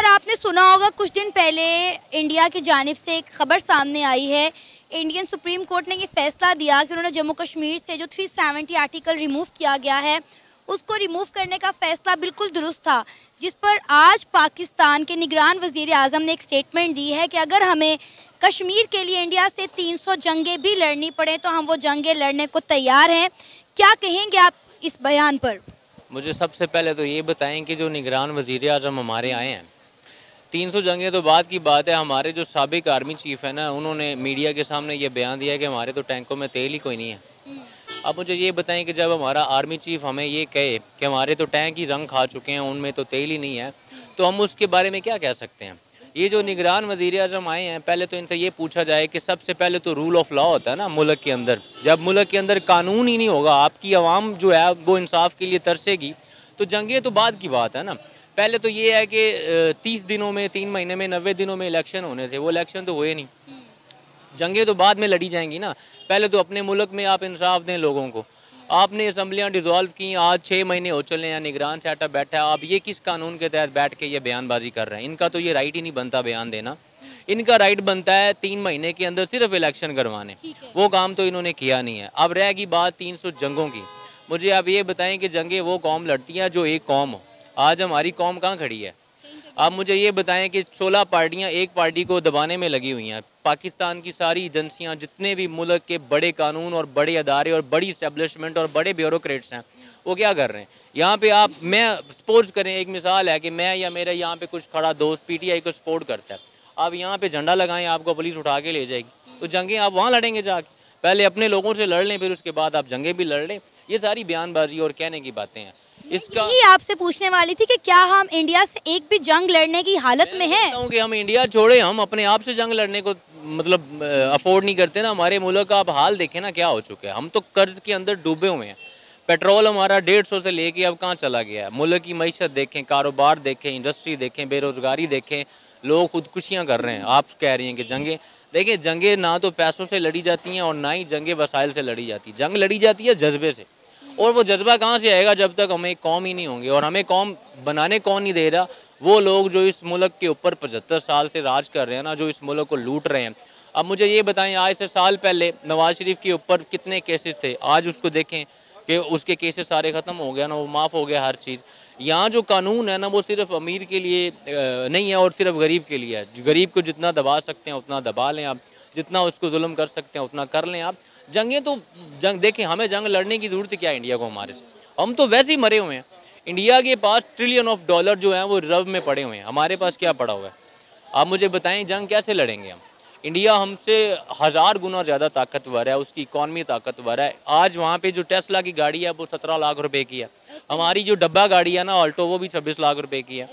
पर आपने सुना होगा कुछ दिन पहले इंडिया की जानब से एक खबर सामने आई है इंडियन सुप्रीम कोर्ट ने ये फैसला दिया कि उन्होंने जम्मू कश्मीर से जो 370 आर्टिकल रिमूव किया गया है उसको रिमूव करने का फैसला बिल्कुल दुरुस्त था जिस पर आज पाकिस्तान के निगरान वजीर अजम ने एक स्टेटमेंट दी है कि अगर हमें कश्मीर के लिए इंडिया से 300 जंगें भी लड़नी पड़े तो हम वो जंगें लड़ने को तैयार हैं क्या कहेंगे आप इस बयान पर मुझे सबसे पहले तो ये बताएं कि जो निगरान वजीर अजम हमारे आए हैं तीन सौ जंगे तो बात की बात है हमारे जो सबक आर्मी चीफ है ना उन्होंने मीडिया के सामने ये बयान दिया कि हमारे तो टैंकों में तेल ही कोई नहीं है अब मुझे ये बताएं कि जब हमारा आर्मी चीफ हमें ये कहे कि हमारे तो टैंक ही रंग खा चुके हैं उनमें तो तेल ही नहीं है तो हम उसके बारे में क्या कह सकते हैं ये जो निगरान वजीर अजम आए हैं पहले तो इनसे ये पूछा जाए कि सबसे पहले तो रूल ऑफ लॉ होता है ना मुल्क के अंदर जब मुल्क के अंदर कानून ही नहीं होगा आपकी आवाम जो है वो इंसाफ के लिए तरसेगी तो जंगे तो बाद की बात है ना पहले तो ये है कि तीस दिनों में तीन महीने में नब्बे दिनों में इलेक्शन होने थे वो इलेक्शन तो हुए नहीं जंगे तो बाद में लड़ी जाएंगी ना पहले तो अपने मुल्क में आप इंसाफ दें लोगों को आपने असम्बलियाँ डिजॉल्व की आज छः महीने हो चले हैं निगरान सेटअप बैठा है आप ये किस कानून के तहत बैठ के ये बयानबाजी कर रहे हैं इनका तो ये राइट ही नहीं बनता बयान देना इनका राइट बनता है तीन महीने के अंदर सिर्फ इलेक्शन करवाने वो काम तो इन्होंने किया नहीं है अब रहेगी बात तीन सौ जंगों की मुझे आप ये बताएं कि जंगें वो कौम लड़ती हैं जो एक कौम हो आज हमारी कौम कहाँ खड़ी है आप मुझे ये बताएं कि 16 पार्टियां एक पार्टी को दबाने में लगी हुई हैं पाकिस्तान की सारी एजेंसियां जितने भी मुल्क के बड़े कानून और बड़े अदारे और बड़ी इस्टेबलिशमेंट और बड़े ब्यूरोक्रेट्स हैं वो क्या कर रहे हैं यहाँ पे आप मैं सपोज करें एक मिसाल है कि मैं या मेरा यहाँ पे कुछ खड़ा दोस्त आई को सपोर्ट करता है आप यहाँ पर झंडा लगाएं आपको पुलिस उठा के ले जाएगी तो जंगें आप वहाँ लड़ेंगे जाके पहले अपने लोगों से लड़ लें फिर उसके बाद आप जंगें भी लड़ लें ये सारी बयानबाजी और कहने की बातें हैं इसका ही आपसे पूछने वाली थी कि क्या हम इंडिया से एक भी जंग लड़ने की हालत में हैं कि हम इंडिया छोड़े हम अपने आप से जंग लड़ने को मतलब अफोर्ड नहीं करते ना हमारे मुल्क का आप हाल देखें ना क्या हो चुका है हम तो कर्ज के अंदर डूबे हुए हैं पेट्रोल हमारा डेढ़ सौ से लेके अब कहाँ चला गया है मुल्क की मीशत देखें कारोबार देखें इंडस्ट्री देखें बेरोज़गारी देखें लोग खुदकुशियाँ कर रहे हैं आप कह रही हैं कि जंगें देखिए जंगें ना तो पैसों से लड़ी जाती हैं और ना ही जंगें वसाइल से लड़ी जाती जंग लड़ी जाती है जज्बे से और वो जज्बा कहाँ से आएगा जब तक हमें कौम ही नहीं होंगे और हमें कौम बनाने कौन नहीं दे रहा वो लोग जो इस मुल्क के ऊपर पचहत्तर साल से राज कर रहे हैं ना जो इस मुल्क को लूट रहे हैं अब मुझे ये बताएं आज से साल पहले नवाज शरीफ के ऊपर कितने केसेस थे आज उसको देखें कि उसके केसेस सारे ख़त्म हो गया ना वो माफ़ हो गया हर चीज़ यहाँ जो कानून है ना वो सिर्फ अमीर के लिए नहीं है और सिर्फ गरीब के लिए है गरीब को जितना दबा सकते हैं उतना दबा लें आप जितना उसको जुल्म कर सकते हैं उतना कर लें आप जंगें तो जंग देखें हमें जंग लड़ने की ज़रूरत क्या है इंडिया को हमारे से हम तो वैसे ही मरे हुए हैं इंडिया के पास ट्रिलियन ऑफ डॉलर जो है वो रिजर्व में पड़े हुए हैं हमारे पास क्या पड़ा हुआ है आप मुझे बताएं जंग कैसे लड़ेंगे हम इंडिया हमसे हज़ार गुना ज़्यादा ताकतवर है उसकी इकॉनमी ताकतवर है आज वहाँ पे जो टेस्ला की गाड़ी है वो सत्रह लाख रुपए की है हमारी जो डब्बा गाड़ी है ना ऑल्टो वो भी छब्बीस लाख रुपए की है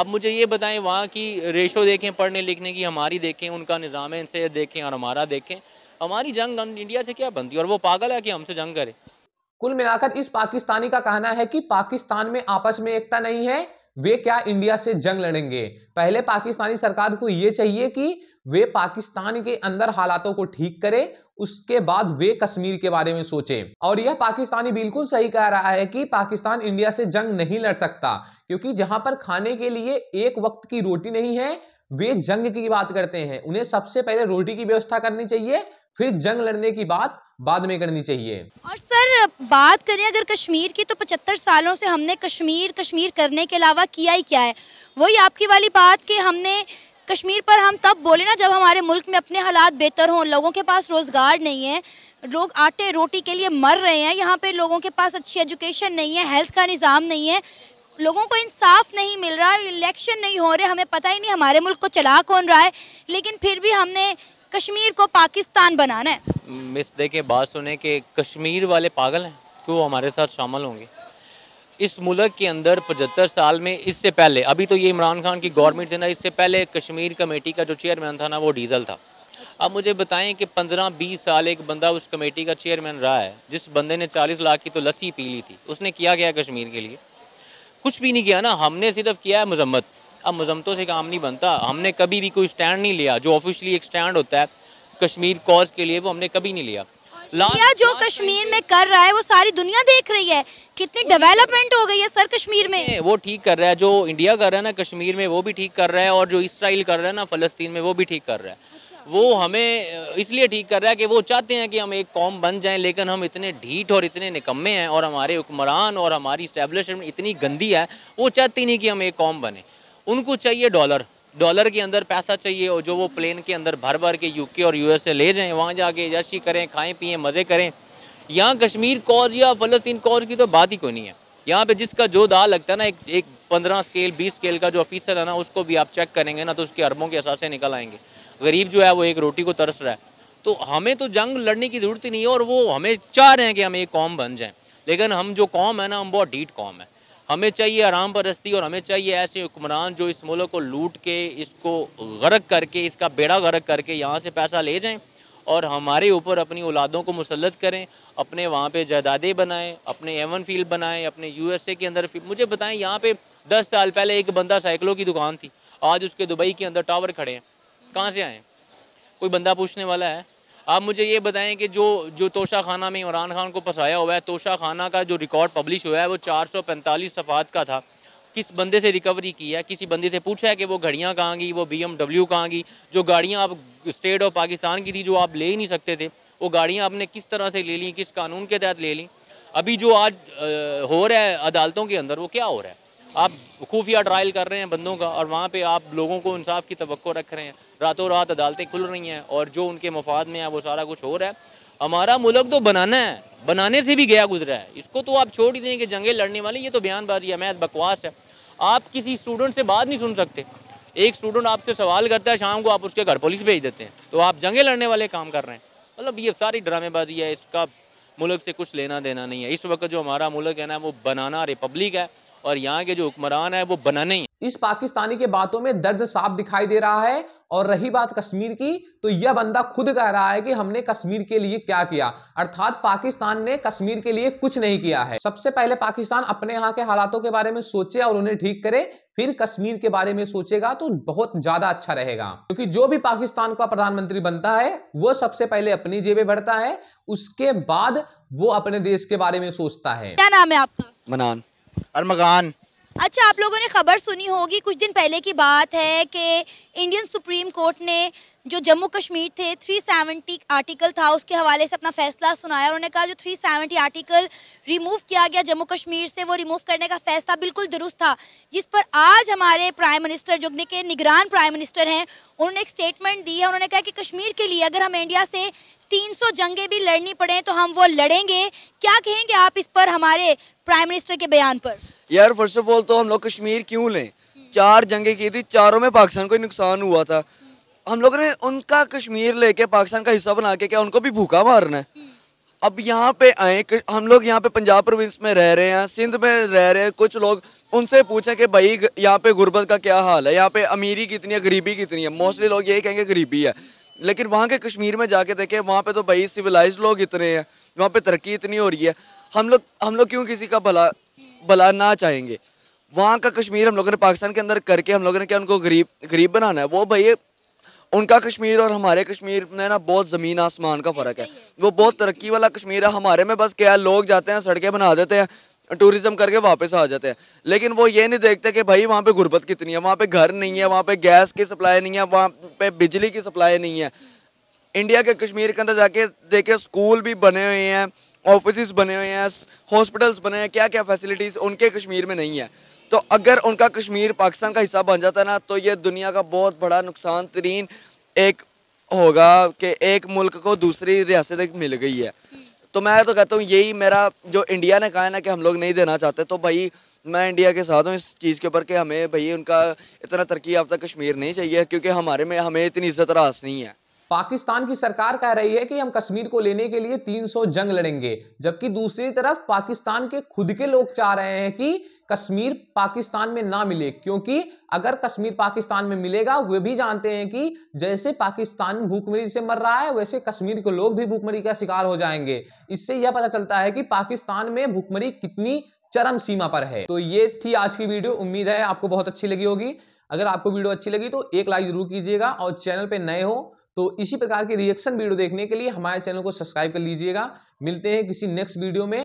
आप मुझे ये बताएं वहाँ की रेशो देखें पढ़ने लिखने की हमारी देखें उनका निज़ाम से देखें और हमारा देखें हमारी जंग इंडिया से क्या बनती है और वो पागल है कि हमसे जंग करे कुल मिलाकर इस पाकिस्तानी का कहना है कि पाकिस्तान में आपस में एकता नहीं है वे क्या इंडिया से जंग लड़ेंगे पहले पाकिस्तानी सरकार को ये चाहिए कि वे पाकिस्तान के अंदर हालातों को ठीक करें उसके बाद वे कश्मीर के बारे में सोचें और यह पाकिस्तानी बिल्कुल सही कह रहा है कि पाकिस्तान इंडिया से जंग नहीं लड़ सकता क्योंकि जहां पर खाने के लिए एक वक्त की रोटी नहीं है वे जंग की बात करते हैं उन्हें सबसे पहले रोटी की व्यवस्था करनी चाहिए फिर जंग लड़ने की बात बाद में करनी चाहिए और सर बात करें अगर कश्मीर की तो 75 सालों से हमने कश्मीर कश्मीर करने के अलावा किया ही क्या है वही आपकी वाली बात कि हमने कश्मीर पर हम तब बोले ना जब हमारे मुल्क में अपने हालात बेहतर हों लोगों के पास रोज़गार नहीं है लोग आटे रोटी के लिए मर रहे हैं यहाँ पे लोगों के पास अच्छी एजुकेशन नहीं है हेल्थ का निज़ाम नहीं है लोगों को इंसाफ नहीं मिल रहा इलेक्शन नहीं हो रहे हमें पता ही नहीं हमारे मुल्क को चला कौन रहा है लेकिन फिर भी हमने कश्मीर को पाकिस्तान बनाना है मिस देखे बात सुने के कश्मीर वाले पागल हैं कि वो हमारे साथ शामिल होंगे इस मुल्क के अंदर पचहत्तर साल में इससे पहले अभी तो ये इमरान खान की गवर्नमेंट थी ना इससे पहले कश्मीर कमेटी का जो चेयरमैन था ना वो डीजल था अब मुझे बताएं कि पंद्रह बीस साल एक बंदा उस कमेटी का चेयरमैन रहा है जिस बंदे ने चालीस लाख की तो लस्सी पी ली थी उसने किया क्या कश्मीर के लिए कुछ भी नहीं किया ना हमने सिर्फ किया है मजम्मत अब मजम्मतों से काम नहीं बनता हमने कभी भी कोई स्टैंड नहीं लिया जो ऑफिशियली एक स्टैंड होता है कश्मीर कॉज के लिए वो हमने कभी नहीं लिया इंडिया जो कश्मीर में कर रहा है वो सारी दुनिया देख रही है कितनी डेवलपमेंट हो गई है सर कश्मीर में वो ठीक कर रहा है जो इंडिया कर रहा है ना कश्मीर में वो भी ठीक कर रहा है और जो इसराइल कर रहा है ना फलस्तीन में वो भी ठीक कर रहा है अच्छा। वो हमें इसलिए ठीक कर रहा है कि वो चाहते हैं कि हम एक कॉम बन जाएं लेकिन हम इतने ढीठ और इतने निकम्मे हैं और हमारे हुक्मरान और हमारी इस्टेब्लिशमेंट इतनी गंदी है वो चाहती नहीं कि हम एक कॉम बने उनको चाहिए डॉलर डॉलर के अंदर पैसा चाहिए और जो वो प्लेन के अंदर भर भर के यूके और यूएसए ले जाएं वहाँ जाके यशी करें खाएं पिए मज़े करें यहाँ कश्मीर कौज या फ़लस्तीन कौज की तो बात ही कोई नहीं है यहाँ पे जिसका जो दाल लगता है ना एक एक पंद्रह स्केल बीस स्केल का जो ऑफिसर है ना उसको भी आप चेक करेंगे ना तो उसके अरबों के से निकल आएंगे गरीब जो है वो एक रोटी को तरस रहा है तो हमें तो जंग लड़ने की ज़रूरत ही नहीं है और वो हमें चाह रहे हैं कि हम एक कौम बन जाएँ लेकिन हम जो कौम है ना हम बहुत डीट कौम है हमें चाहिए आराम परस्ती और हमें चाहिए ऐसे हुक्मरान जो इस मुल्क को लूट के इसको गर्क करके इसका बेड़ा गर्क करके यहाँ से पैसा ले जाएँ और हमारे ऊपर अपनी औलादों को मुसलत करें अपने वहाँ पे जायदादें बनाएं अपने एवन फील्ड बनाएं अपने यूएसए के अंदर मुझे बताएं यहाँ पे दस साल पहले एक बंदा साइकिलों की दुकान थी आज उसके दुबई के अंदर टावर खड़े हैं कहाँ से आए कोई बंदा पूछने वाला है आप मुझे ये बताएं कि जो जो तोशा खाना में इमरान खान को फंसाया हुआ है तोशा खाना का जो रिकॉर्ड पब्लिश हुआ है वो चार सौ पैंतालीस सफ़ात का था किस बंदे से रिकवरी की है किसी बंदे से पूछा है कि वो घड़ियाँ कहाँ गई वो बी एम डब्ल्यू कहाँ गई जो गाड़ियाँ आप स्टेट ऑफ पाकिस्तान की थी जो आप ले ही नहीं सकते थे वो गाड़ियाँ आपने किस तरह से ले ली किस कानून के तहत ले ली अभी जो आज हो रहा है अदालतों के अंदर वो क्या हो रहा है आप खुफिया ट्रायल कर रहे हैं बंदों का और वहाँ पे आप लोगों को इंसाफ की तो रख रहे हैं रातों रात अदालतें खुल रही हैं और जो उनके मफाद में है वो सारा कुछ हो रहा है हमारा मुल्क तो बनाना है बनाने से भी गया गुजरा है इसको तो आप छोड़ ही दें कि जंगे लड़ने वाले ये तो बयानबाजी है मैथ बकवास है आप किसी स्टूडेंट से बात नहीं सुन सकते एक स्टूडेंट आपसे सवाल करता है शाम को आप उसके घर पुलिस भेज देते हैं तो आप जंगे लड़ने वाले काम कर रहे हैं मतलब ये सारी ड्रामेबाजी है इसका मुल्क से कुछ लेना देना नहीं है इस वक्त जो हमारा मुल्क है ना वो बनाना रिपब्लिक है और यहाँ के जो हुक्मरान है वो बना नहीं इस पाकिस्तानी के बातों में दर्द साफ दिखाई दे रहा है और रही बात कश्मीर की तो यह बंदा खुद कह रहा है कि हमने कश्मीर के लिए क्या किया अर्थात पाकिस्तान ने कश्मीर के लिए कुछ नहीं किया है सबसे पहले पाकिस्तान अपने यहाँ के हालातों के बारे में सोचे और उन्हें ठीक करे फिर कश्मीर के बारे में सोचेगा तो बहुत ज्यादा अच्छा रहेगा क्योंकि जो भी पाकिस्तान का प्रधानमंत्री बनता है वो सबसे पहले अपनी जेबें भरता है उसके बाद वो अपने देश के बारे में सोचता है क्या नाम है आपका मनान अरमगान अच्छा आप लोगों ने खबर सुनी होगी कुछ दिन पहले की बात है कि इंडियन सुप्रीम कोर्ट ने जो जम्मू कश्मीर थे 370 आर्टिकल था उसके हवाले से अपना फैसला सुनाया उन्होंने कहा जो 370 आर्टिकल रिमूव किया गया जम्मू कश्मीर से वो रिमूव करने का फैसला बिल्कुल दुरुस्त था जिस पर आज हमारे प्राइम मिनिस्टर जो के निगरान प्राइम मिनिस्टर हैं उन्होंने एक स्टेटमेंट दी है उन्होंने कहा कि कश्मीर के लिए अगर हम इंडिया से 300 जंगे भी लड़नी पड़े तो हम वो लड़ेंगे क्या कहेंगे आप इस पर हमारे प्राइम मिनिस्टर के बयान पर यार फर्स्ट ऑफ ऑल तो हम लोग कश्मीर क्यों लें चार जंगे की थी चारों में पाकिस्तान को नुकसान हुआ था हम लोग ने उनका कश्मीर लेके पाकिस्तान का हिस्सा बना के क्या उनको भी भूखा मारना है अब यहाँ पे आए हम लोग यहाँ पे पंजाब प्रोविंस में रह रहे हैं सिंध में रह रहे हैं कुछ लोग उनसे पूछें कि भाई यहाँ पे गुर्बत का क्या हाल है यहाँ पे अमीरी कितनी है गरीबी कितनी है मोस्टली लोग यही कहेंगे गरीबी है लेकिन वहाँ के कश्मीर में जाके देखें वहाँ पे तो भाई सिविलाइज लोग इतने हैं वहाँ पे तरक्की इतनी हो रही है हम लोग हम लोग क्यों किसी का भला भला ना चाहेंगे वहाँ का कश्मीर हम लोगों ने पाकिस्तान के अंदर करके हम लोगों ने क्या उनको गरीब गरीब बनाना है वो भाई उनका कश्मीर और हमारे कश्मीर में ना बहुत ज़मीन आसमान का फ़र्क है वो बहुत तरक्की वाला कश्मीर है हमारे में बस क्या लोग जाते हैं सड़कें बना देते हैं टूरिज्म करके वापस आ जाते हैं लेकिन वो ये नहीं देखते कि भाई वहाँ पे गुर्बत कितनी है वहाँ पे घर नहीं है वहाँ पे गैस की सप्लाई नहीं है वहाँ पे बिजली की सप्लाई नहीं है इंडिया के कश्मीर के अंदर जाके देखे स्कूल भी बने हुए हैं ऑफिस बने हुए हैं हॉस्पिटल्स बने हैं क्या क्या फैसिलिटीज़ उनके कश्मीर में नहीं है तो अगर उनका कश्मीर पाकिस्तान का हिस्सा बन जाता है ना तो ये दुनिया का बहुत बड़ा नुकसान तरीन एक होगा कि एक मुल्क को दूसरी रियासत मिल गई है तो मैं तो कहता हूँ यही मेरा जो इंडिया ने कहा है ना कि हम लोग नहीं देना चाहते तो भाई मैं इंडिया के साथ हूँ इस चीज़ के ऊपर कि हमें भाई उनका इतना तरक्की याफ्ता कश्मीर नहीं चाहिए क्योंकि हमारे में हमें इतनी इज्जत रास नहीं है पाकिस्तान की सरकार कह रही है कि हम कश्मीर को लेने के लिए 300 जंग लड़ेंगे जबकि दूसरी तरफ पाकिस्तान के खुद के लोग चाह रहे हैं कि कश्मीर पाकिस्तान में ना मिले क्योंकि अगर कश्मीर पाकिस्तान में मिलेगा वे भी जानते हैं कि जैसे पाकिस्तान भूखमरी से मर रहा है वैसे कश्मीर के लोग भी भूखमरी का शिकार हो जाएंगे इससे यह पता चलता है कि पाकिस्तान में भूखमरी कितनी चरम सीमा पर है तो ये थी आज की वीडियो उम्मीद है आपको बहुत अच्छी लगी होगी अगर आपको वीडियो अच्छी लगी तो एक लाइक जरूर कीजिएगा और चैनल पर नए हो तो इसी प्रकार की रिएक्शन वीडियो देखने के लिए हमारे चैनल को सब्सक्राइब कर लीजिएगा मिलते हैं किसी नेक्स्ट वीडियो में